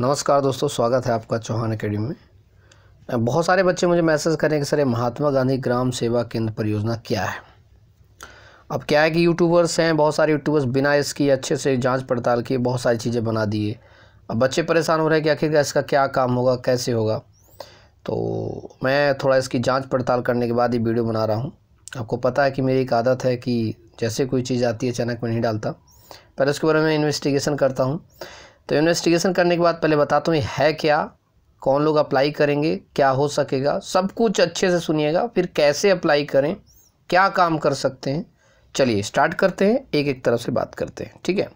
नमस्कार दोस्तों स्वागत है आपका चौहान अकेडमी में बहुत सारे बच्चे मुझे मैसेज करें कि सर ये महात्मा गांधी ग्राम सेवा केंद्र परियोजना क्या है अब क्या है कि यूट्यूबर्स हैं बहुत सारे यूट्यूबर्स बिना इसकी अच्छे से जांच पड़ताल किए बहुत सारी चीज़ें बना दिए अब बच्चे परेशान हो रहे हैं कि आखिर इसका क्या काम होगा कैसे होगा तो मैं थोड़ा इसकी जाँच पड़ताल करने के बाद ये वीडियो बना रहा हूँ आपको पता है कि मेरी एक आदत है कि जैसे कोई चीज़ आती है अचानक मैं नहीं डालता पहले उसके बारे में इन्वेस्टिगेशन करता हूँ तो इन्वेस्टिगेशन करने के बाद पहले बताता हूँ है क्या कौन लोग अप्लाई करेंगे क्या हो सकेगा सब कुछ अच्छे से सुनिएगा फिर कैसे अप्लाई करें क्या काम कर सकते हैं चलिए स्टार्ट करते हैं एक एक तरफ से बात करते हैं ठीक है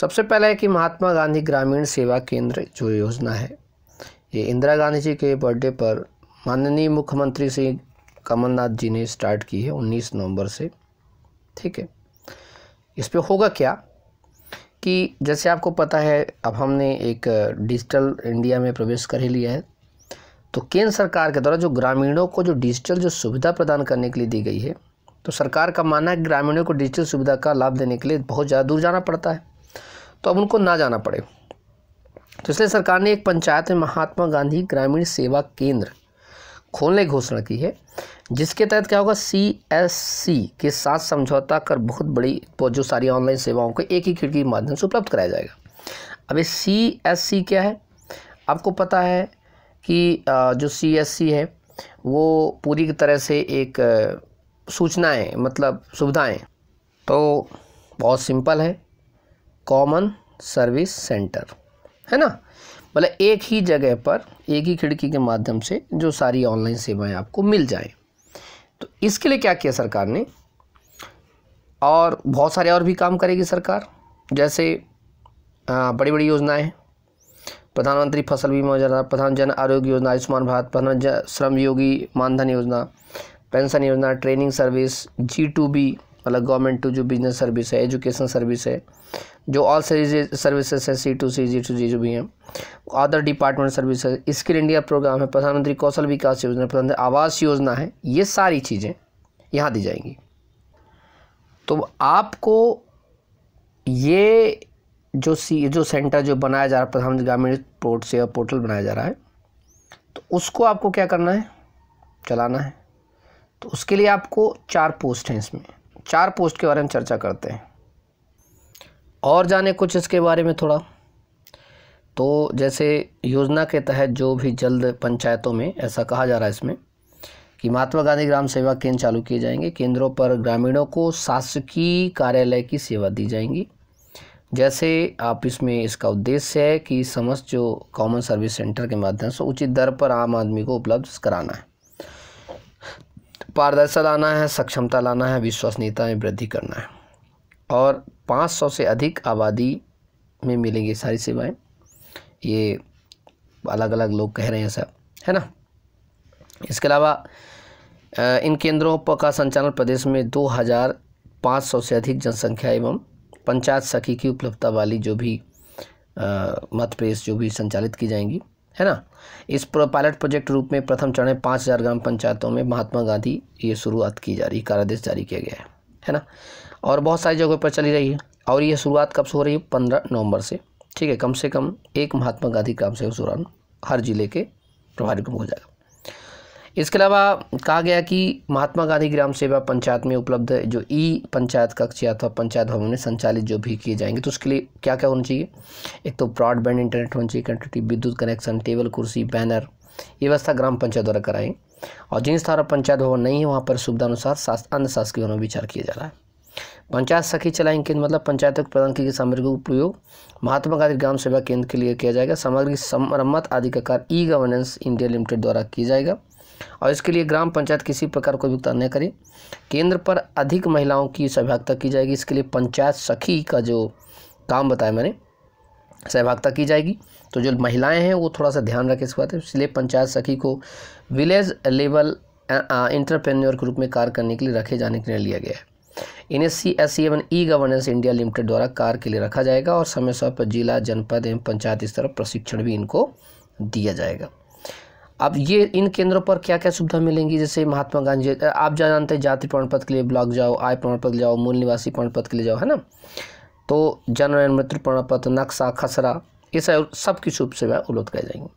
सबसे पहला है कि महात्मा गांधी ग्रामीण सेवा केंद्र जो योजना है ये इंदिरा गांधी जी के बर्थडे पर माननीय मुख्यमंत्री श्री कमलनाथ जी ने स्टार्ट की है 19 नवंबर से ठीक है इस पर होगा क्या कि जैसे आपको पता है अब हमने एक डिजिटल इंडिया में प्रवेश कर ही लिया है तो केंद्र सरकार के द्वारा जो ग्रामीणों को जो डिजिटल जो सुविधा प्रदान करने के लिए दी गई है तो सरकार का मानना है ग्रामीणों को डिजिटल सुविधा का लाभ देने के लिए बहुत ज़्यादा दूर जाना पड़ता है तो अब उनको ना जाना पड़े तो इसलिए सरकार ने एक पंचायत में महात्मा गांधी ग्रामीण सेवा केंद्र खोलने की घोषणा की है जिसके तहत क्या होगा सी एस सी के साथ समझौता कर बहुत बड़ी तो जो सारी ऑनलाइन सेवाओं को एक ही खिड़की के माध्यम से उपलब्ध कराया जाएगा अब ये सी एस सी क्या है आपको पता है कि जो सी एस सी है वो पूरी तरह से एक सूचनाएं मतलब सुविधाएं तो बहुत सिंपल है कॉमन सर्विस सेंटर है ना मतलब एक ही जगह पर एक ही खिड़की के माध्यम से जो सारी ऑनलाइन सेवाएं आपको मिल जाएं तो इसके लिए क्या किया सरकार ने और बहुत सारे और भी काम करेगी सरकार जैसे बड़ी बड़ी योजनाएं प्रधानमंत्री फसल बीमा योजना प्रधान जन आरोग्य योजना आयुष्मान भारत प्रधान श्रम योगी मानधन योजना पेंशन योजना training service G to B मतलब गवर्नमेंट टू जो बिजनेस सर्विस है एजुकेशन सर्विस है जो ऑल सर्विसेज है सी टू सी जी टू जी जो भी हैं अदर डिपार्टमेंट सर्विस है स्किल इंडिया प्रोग्राम है प्रधानमंत्री कौशल विकास योजना प्रधानमंत्री आवास योजना है ये सारी चीज़ें यहाँ दी जाएंगी तो आपको ये जो सी जो सेंटर जो बनाया जा रहा है प्रधानमंत्री ग्रामीण पोर्ट सेवा पोर्टल बनाया जा रहा है तो उसको आपको क्या करना है चलाना है तो उसके लिए आपको चार पोस्ट हैं इसमें चार पोस्ट के बारे में चर्चा करते हैं और जाने कुछ इसके बारे में थोड़ा तो जैसे योजना के तहत जो भी जल्द पंचायतों में ऐसा कहा जा रहा है इसमें कि महात्मा गांधी ग्राम सेवा केंद्र चालू किए जाएंगे केंद्रों पर ग्रामीणों को शासकीय कार्यालय की सेवा दी जाएंगी जैसे आप इसमें इसका उद्देश्य है कि समस्त जो कॉमन सर्विस सेंटर के माध्यम से उचित दर पर आम आदमी को उपलब्ध कराना है पारदर्शिता लाना है सक्षमता लाना है विश्वसनीयता में वृद्धि करना है और 500 से अधिक आबादी में मिलेंगी सारी सेवाएं ये अलग अलग लोग कह रहे हैं सब है ना इसके अलावा इन केंद्रों पर का संचालन प्रदेश में 2500 से अधिक जनसंख्या एवं पंचायत सखी की उपलब्धता वाली जो भी मतप्रेस जो भी संचालित की जाएंगी है ना इस पायलट प्रोजेक्ट रूप में प्रथम चरण में पाँच हज़ार ग्राम पंचायतों में महात्मा गांधी ये शुरुआत की जा रही है कार्यादेश जारी किया गया है है ना और बहुत सारी जगहों पर चली रही है और ये शुरुआत कब से हो रही है पंद्रह नवंबर से ठीक है कम से कम एक महात्मा गांधी ग्राम सेवक दौरान हर जिले के प्रभारी प्रमुख हो जाएगा इसके अलावा कहा गया कि महात्मा गांधी ग्राम सेवा पंचायत में उपलब्ध जो ई पंचायत कक्ष अथवा पंचायत भवन में संचालित जो भी किए जाएंगे तो उसके लिए क्या क्या होना चाहिए एक तो ब्रॉडबैंड इंटरनेट होना चाहिए कंटिव विद्युत कनेक्शन टेबल कुर्सी बैनर ये व्यवस्था ग्राम पंचायत द्वारा कराएं और जिन पर पंचायत भवन नहीं है वहाँ पर सुविधानुसार अन्य शासकीय भवनों विचार किया जा रहा है पंचायत सखी चलाएंगे केंद्र मतलब पंचायत को प्रदान की गई सामग्री का उपयोग महात्मा गांधी ग्राम सेवा केंद्र के लिए किया जाएगा सामग्री मरम्मत आदि का कार्य ई गवर्नेंस इंडिया लिमिटेड द्वारा किया जाएगा और इसके लिए ग्राम पंचायत किसी प्रकार को भुगतान नहीं करे केंद्र पर अधिक महिलाओं की सहभागिता की जाएगी इसके लिए पंचायत सखी का जो काम बताया मैंने सहभागिता की जाएगी तो जो महिलाएं हैं वो थोड़ा सा ध्यान रखें इस बात इसलिए पंचायत सखी को विलेज लेवल इंटरप्रेन्योर के रूप में कार्य करने के लिए रखे जाने के लिए लिया गया है इन एस सी एस सी एवं ई गवर्नेंस इंडिया लिमिटेड द्वारा कार्य के लिए रखा जाएगा और समय समय पर जिला जनपद एवं पंचायत स्तर पर प्रशिक्षण भी इनको दिया जाएगा अब ये इन केंद्रों पर क्या क्या सुविधा मिलेंगी जैसे महात्मा गांधी आप जा जानते हैं जाति प्रमाण पत्र के लिए ब्लॉक जाओ आय प्रमाण पत्र जाओ मूल निवासी प्रमाण पत्र के लिए जाओ है ना तो जन्म मृत्यु प्रमाण पत्र नक्शा खसरा ये सब सबकी सुविधा उपलब्ध कराई जाएंगी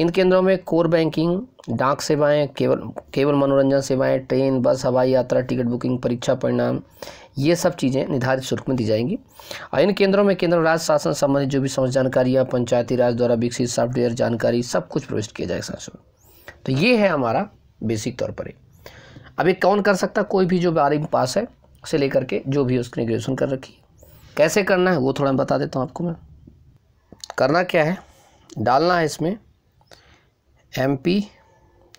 इन केंद्रों में कोर बैंकिंग डाक सेवाएं केवल केवल मनोरंजन सेवाएं ट्रेन बस हवाई यात्रा टिकट बुकिंग परीक्षा परिणाम ये सब चीज़ें निर्धारित शुल्क में दी जाएंगी और इन केंद्रों में केंद्र राज्य शासन संबंधित जो भी समझ जानकारियाँ पंचायती राज द्वारा विकसित सॉफ्टवेयर जानकारी सब कुछ प्रविष्ट किया जाएगा शासन तो ये है हमारा बेसिक तौर पर अभी कौन कर सकता कोई भी जो बारहवीं पास है से लेकर के जो भी उसने ग्रेजुएशन कर रखी है कैसे करना है वो थोड़ा बता देता हूँ आपको मैं करना क्या है डालना है इसमें एम पी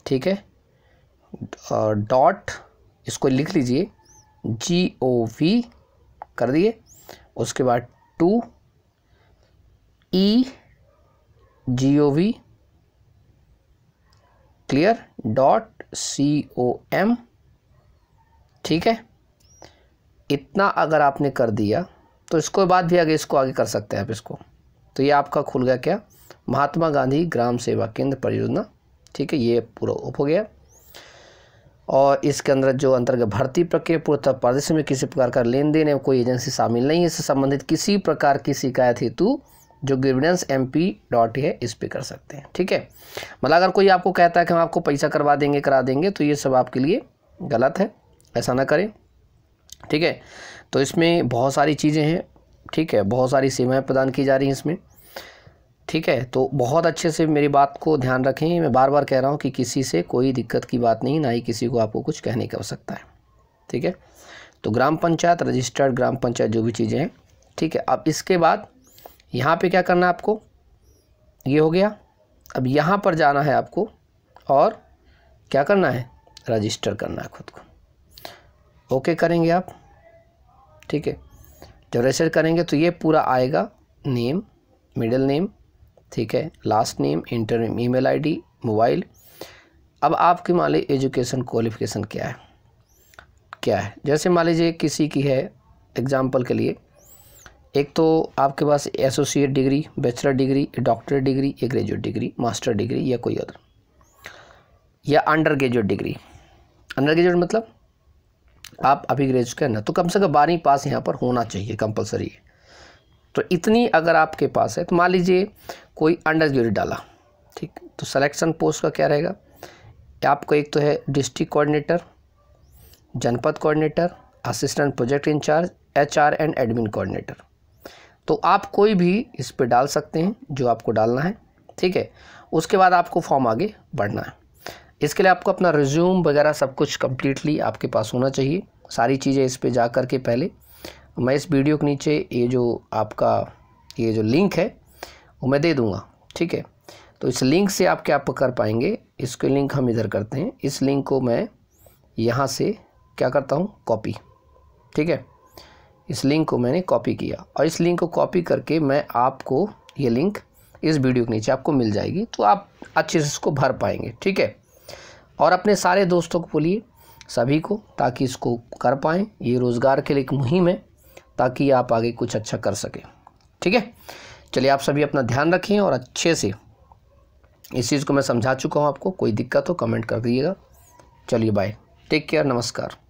ठीक है और डॉट इसको लिख लीजिए जी ओ वी कर दिए उसके बाद to E G O V clear dot C O M ठीक है इतना अगर आपने कर दिया तो इसको बाद भी आगे इसको आगे कर सकते हैं आप इसको तो ये आपका खुल गया क्या महात्मा गांधी ग्राम सेवा केंद्र परियोजना ठीक है ये पूरा हो गया और इसके अंदर जो अंतर्गत भर्ती प्रक्रिया पूर्वतः प्रदेश में किसी प्रकार का लेन देन एवं कोई एजेंसी शामिल नहीं है इससे संबंधित किसी प्रकार की शिकायत हेतु जो गिविडेंस एम पी डॉट है इस पर कर सकते हैं ठीक है मतलब अगर कोई आपको कहता है कि हम आपको पैसा करवा देंगे करा देंगे तो ये सब आपके लिए गलत है ऐसा ना करें ठीक है तो इसमें बहुत सारी चीज़ें हैं ठीक है बहुत सारी सेवाएँ प्रदान की जा रही हैं इसमें ठीक है तो बहुत अच्छे से मेरी बात को ध्यान रखें मैं बार बार कह रहा हूँ कि किसी से कोई दिक्कत की बात नहीं ना ही किसी को आपको कुछ कहने की आवश्यकता है ठीक है तो ग्राम पंचायत रजिस्टर्ड ग्राम पंचायत जो भी चीज़ें हैं ठीक है अब इसके बाद यहाँ पे क्या करना है आपको ये हो गया अब यहाँ पर जाना है आपको और क्या करना है रजिस्टर करना है खुद को ओके करेंगे आप ठीक है जब रजिस्टर करेंगे तो ये पूरा आएगा नेम मिडिल नेम ठीक है last name name email mobile अब आपकी मान लीजिए एजुकेशन क्वालिफिकेशन क्या है क्या है जैसे मान लीजिए किसी की है एग्ज़ाम्पल के लिए एक तो आपके पास associate degree bachelor degree doctor degree या ग्रेजुएट डिग्री मास्टर डिग्री या कोई अदर या undergraduate degree undergraduate मतलब आप अभी ग्रेजुएट करना तो कम से कम बारहवीं पास यहाँ पर होना चाहिए कंपलसरी है तो इतनी अगर आपके पास है तो मान लीजिए कोई अंडर ग्रेजुएट डाला ठीक तो सिलेक्शन पोस्ट का क्या रहेगा आपको एक तो है डिस्ट्रिक्ट कोऑर्डिनेटर जनपद coordinator assistant project incharge HR and admin coordinator तो आप कोई भी इस पर डाल सकते हैं जो आपको डालना है ठीक है उसके बाद आपको फॉर्म आगे बढ़ना है इसके लिए आपको अपना रिज्यूम वगैरह सब कुछ कम्प्लीटली आपके पास होना चाहिए सारी चीज़ें इस पर जा कर के पहले मैं इस वीडियो के नीचे ये जो आपका ये जो लिंक है वो मैं दे दूँगा ठीक है तो इस लिंक से आप क्या कर पाएंगे इसके लिंक हम इधर करते हैं इस लिंक को मैं यहाँ से क्या करता हूँ कॉपी ठीक है इस लिंक को मैंने कॉपी किया और इस लिंक को कॉपी करके मैं आपको ये लिंक इस वीडियो के नीचे आपको मिल जाएगी तो आप अच्छे से इसको भर पाएंगे ठीक है और अपने सारे दोस्तों को बोलिए सभी को ताकि इसको कर पाएँ ये रोज़गार के लिए एक मुहिम है ताकि आप आगे कुछ अच्छा कर सकें ठीक है चलिए आप सभी अपना ध्यान रखें और अच्छे से इस चीज़ को मैं समझा चुका हूँ आपको कोई दिक्कत हो कमेंट कर दीजिएगा चलिए बाय टेक केयर नमस्कार